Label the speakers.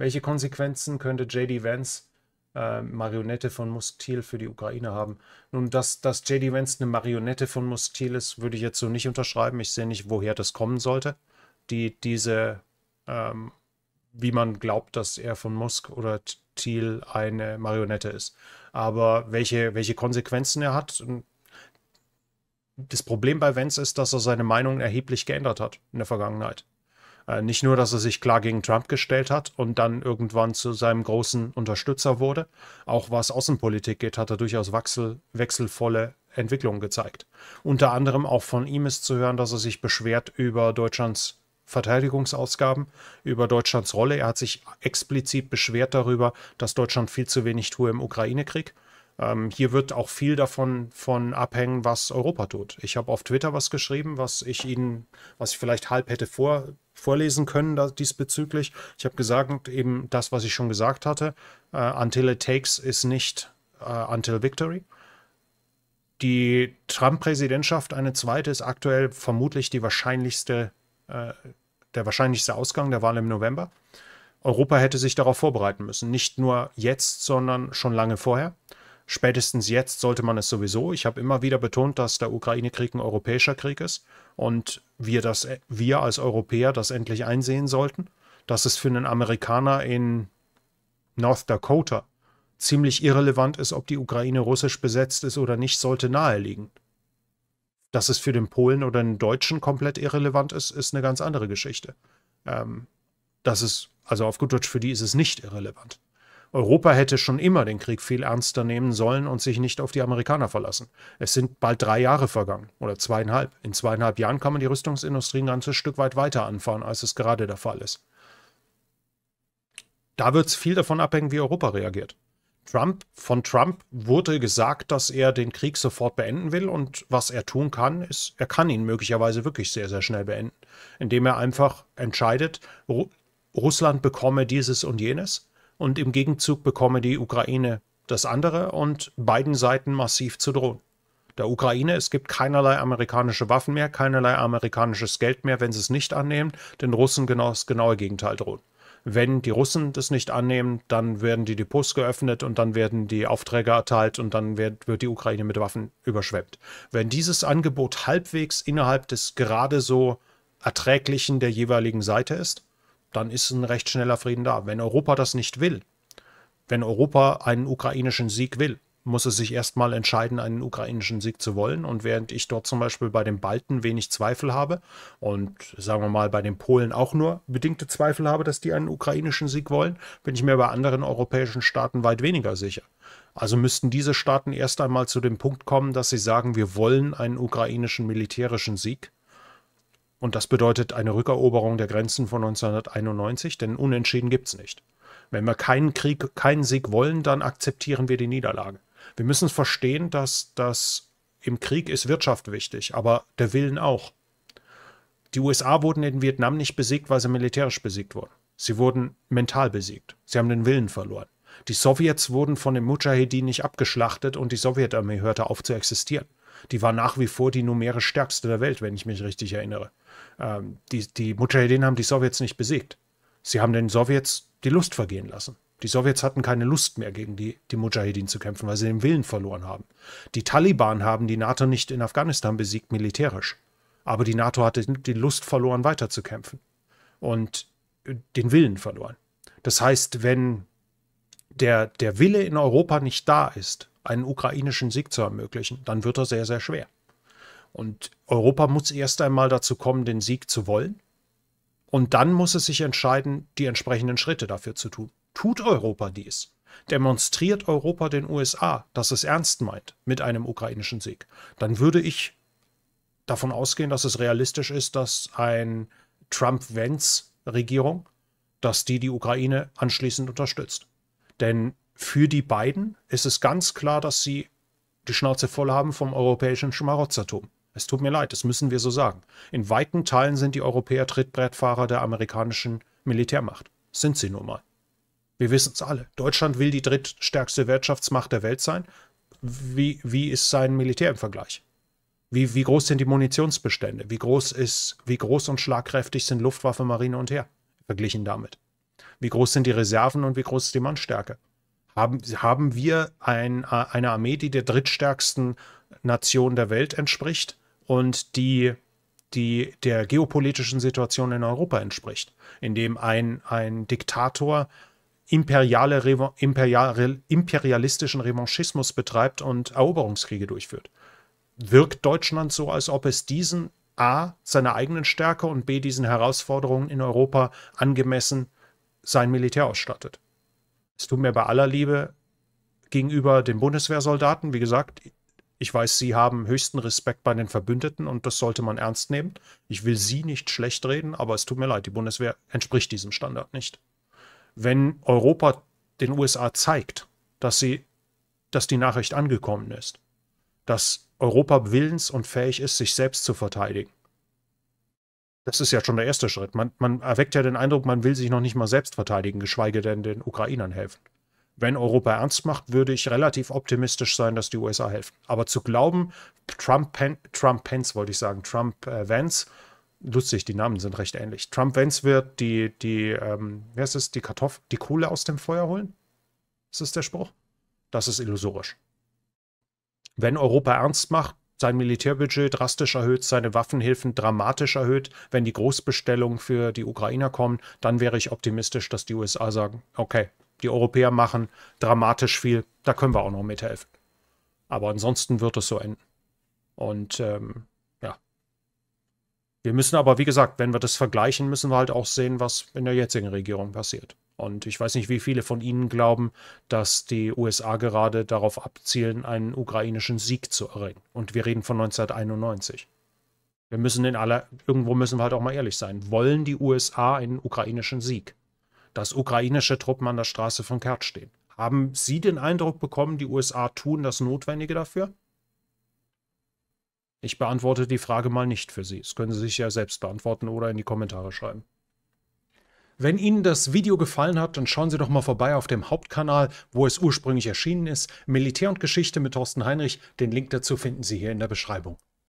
Speaker 1: Welche Konsequenzen könnte J.D. Vance, äh, Marionette von Mustil, für die Ukraine haben? Nun, dass, dass J.D. Vance eine Marionette von Mustil ist, würde ich jetzt so nicht unterschreiben. Ich sehe nicht, woher das kommen sollte. Die, diese, ähm, wie man glaubt, dass er von Musk oder Thiel eine Marionette ist. Aber welche, welche Konsequenzen er hat, das Problem bei Vance ist, dass er seine Meinung erheblich geändert hat in der Vergangenheit. Äh, nicht nur, dass er sich klar gegen Trump gestellt hat und dann irgendwann zu seinem großen Unterstützer wurde, auch was Außenpolitik geht, hat er durchaus wechsel, wechselvolle Entwicklungen gezeigt. Unter anderem auch von ihm ist zu hören, dass er sich beschwert über Deutschlands Verteidigungsausgaben, über Deutschlands Rolle. Er hat sich explizit beschwert darüber, dass Deutschland viel zu wenig tue im Ukraine-Krieg. Ähm, hier wird auch viel davon von abhängen, was Europa tut. Ich habe auf Twitter was geschrieben, was ich Ihnen, was ich vielleicht halb hätte vor, vorlesen können da, diesbezüglich. Ich habe gesagt, eben das, was ich schon gesagt hatte, äh, Until it takes ist nicht äh, Until Victory. Die Trump-Präsidentschaft, eine zweite, ist aktuell vermutlich die wahrscheinlichste, äh, der wahrscheinlichste Ausgang der Wahl im November. Europa hätte sich darauf vorbereiten müssen. Nicht nur jetzt, sondern schon lange vorher. Spätestens jetzt sollte man es sowieso. Ich habe immer wieder betont, dass der Ukraine-Krieg ein europäischer Krieg ist und wir, das, äh, wir als Europäer das endlich einsehen sollten, dass es für einen Amerikaner in North Dakota ziemlich irrelevant ist, ob die Ukraine russisch besetzt ist oder nicht, sollte naheliegen. Dass es für den Polen oder den Deutschen komplett irrelevant ist, ist eine ganz andere Geschichte. Ähm, das ist, also auf gut Deutsch, für die ist es nicht irrelevant. Europa hätte schon immer den Krieg viel ernster nehmen sollen und sich nicht auf die Amerikaner verlassen. Es sind bald drei Jahre vergangen oder zweieinhalb. In zweieinhalb Jahren kann man die Rüstungsindustrie ein ganzes Stück weit weiter anfahren, als es gerade der Fall ist. Da wird es viel davon abhängen, wie Europa reagiert. Trump, von Trump wurde gesagt, dass er den Krieg sofort beenden will und was er tun kann, ist, er kann ihn möglicherweise wirklich sehr, sehr schnell beenden, indem er einfach entscheidet, Russland bekomme dieses und jenes und im Gegenzug bekomme die Ukraine das andere und beiden Seiten massiv zu drohen. Der Ukraine, es gibt keinerlei amerikanische Waffen mehr, keinerlei amerikanisches Geld mehr, wenn sie es nicht annehmen, den Russen genau das genaue Gegenteil drohen. Wenn die Russen das nicht annehmen, dann werden die Depots geöffnet und dann werden die Aufträge erteilt und dann wird, wird die Ukraine mit Waffen überschwemmt. Wenn dieses Angebot halbwegs innerhalb des gerade so erträglichen der jeweiligen Seite ist, dann ist ein recht schneller Frieden da. Wenn Europa das nicht will, wenn Europa einen ukrainischen Sieg will, muss es sich erstmal entscheiden, einen ukrainischen Sieg zu wollen. Und während ich dort zum Beispiel bei den Balten wenig Zweifel habe und sagen wir mal bei den Polen auch nur bedingte Zweifel habe, dass die einen ukrainischen Sieg wollen, bin ich mir bei anderen europäischen Staaten weit weniger sicher. Also müssten diese Staaten erst einmal zu dem Punkt kommen, dass sie sagen, wir wollen einen ukrainischen militärischen Sieg und das bedeutet eine Rückeroberung der Grenzen von 1991, denn unentschieden gibt es nicht. Wenn wir keinen Krieg, keinen Sieg wollen, dann akzeptieren wir die Niederlage. Wir müssen verstehen, dass das im Krieg ist Wirtschaft wichtig, aber der Willen auch. Die USA wurden in Vietnam nicht besiegt, weil sie militärisch besiegt wurden. Sie wurden mental besiegt. Sie haben den Willen verloren. Die Sowjets wurden von den Mujahedin nicht abgeschlachtet und die Sowjetarmee hörte auf zu existieren. Die war nach wie vor die numerisch stärkste der Welt, wenn ich mich richtig erinnere. Ähm, die, die Mujahedin haben die Sowjets nicht besiegt. Sie haben den Sowjets die Lust vergehen lassen. Die Sowjets hatten keine Lust mehr, gegen die, die Mujahedin zu kämpfen, weil sie den Willen verloren haben. Die Taliban haben die NATO nicht in Afghanistan besiegt, militärisch. Aber die NATO hatte die Lust verloren, weiterzukämpfen. Und den Willen verloren. Das heißt, wenn der, der Wille in Europa nicht da ist einen ukrainischen Sieg zu ermöglichen, dann wird er sehr, sehr schwer. Und Europa muss erst einmal dazu kommen, den Sieg zu wollen. Und dann muss es sich entscheiden, die entsprechenden Schritte dafür zu tun. Tut Europa dies? Demonstriert Europa den USA, dass es ernst meint mit einem ukrainischen Sieg? Dann würde ich davon ausgehen, dass es realistisch ist, dass ein Trump-Vance-Regierung, dass die die Ukraine anschließend unterstützt. Denn für die beiden ist es ganz klar, dass sie die Schnauze voll haben vom europäischen Schmarotzertum. Es tut mir leid, das müssen wir so sagen. In weiten Teilen sind die Europäer Trittbrettfahrer der amerikanischen Militärmacht. Sind sie nun mal. Wir wissen es alle. Deutschland will die drittstärkste Wirtschaftsmacht der Welt sein. Wie, wie ist sein Militär im Vergleich? Wie, wie groß sind die Munitionsbestände? Wie groß, ist, wie groß und schlagkräftig sind Luftwaffe, Marine und Heer verglichen damit? Wie groß sind die Reserven und wie groß ist die Mannstärke? haben, haben wir ein, äh, eine Armee, die der drittstärksten Nation der Welt entspricht und die, die der geopolitischen Situation in Europa entspricht, indem ein, ein Diktator imperiale, imperial, imperialistischen Revanchismus betreibt und Eroberungskriege durchführt. Wirkt Deutschland so, als ob es diesen A, seiner eigenen Stärke und B, diesen Herausforderungen in Europa angemessen sein Militär ausstattet? Es tut mir bei aller Liebe gegenüber den Bundeswehrsoldaten, wie gesagt, ich weiß, sie haben höchsten Respekt bei den Verbündeten und das sollte man ernst nehmen. Ich will sie nicht schlecht reden, aber es tut mir leid, die Bundeswehr entspricht diesem Standard nicht. Wenn Europa den USA zeigt, dass sie, dass die Nachricht angekommen ist, dass Europa willens und fähig ist, sich selbst zu verteidigen, das ist ja schon der erste Schritt. Man, man erweckt ja den Eindruck, man will sich noch nicht mal selbst verteidigen, geschweige denn den Ukrainern helfen. Wenn Europa ernst macht, würde ich relativ optimistisch sein, dass die USA helfen. Aber zu glauben, Trump-Pence, Trump wollte ich sagen, Trump-Vance, äh, lustig, die Namen sind recht ähnlich. Trump-Vance wird die, die, ähm, wer ist es, die Kartoffel, die Kohle aus dem Feuer holen? Ist das der Spruch? Das ist illusorisch. Wenn Europa ernst macht, sein Militärbudget drastisch erhöht, seine Waffenhilfen dramatisch erhöht. Wenn die Großbestellungen für die Ukrainer kommen, dann wäre ich optimistisch, dass die USA sagen, okay, die Europäer machen dramatisch viel, da können wir auch noch mithelfen. Aber ansonsten wird es so enden. Und ähm, wir müssen aber, wie gesagt, wenn wir das vergleichen, müssen wir halt auch sehen, was in der jetzigen Regierung passiert. Und ich weiß nicht, wie viele von Ihnen glauben, dass die USA gerade darauf abzielen, einen ukrainischen Sieg zu erringen. Und wir reden von 1991. Wir müssen in aller, irgendwo müssen wir halt auch mal ehrlich sein. Wollen die USA einen ukrainischen Sieg? Dass ukrainische Truppen an der Straße von Kertsch stehen. Haben Sie den Eindruck bekommen, die USA tun das Notwendige dafür? Ich beantworte die Frage mal nicht für Sie. Das können Sie sich ja selbst beantworten oder in die Kommentare schreiben. Wenn Ihnen das Video gefallen hat, dann schauen Sie doch mal vorbei auf dem Hauptkanal, wo es ursprünglich erschienen ist. Militär und Geschichte mit Thorsten Heinrich. Den Link dazu finden Sie hier in der Beschreibung.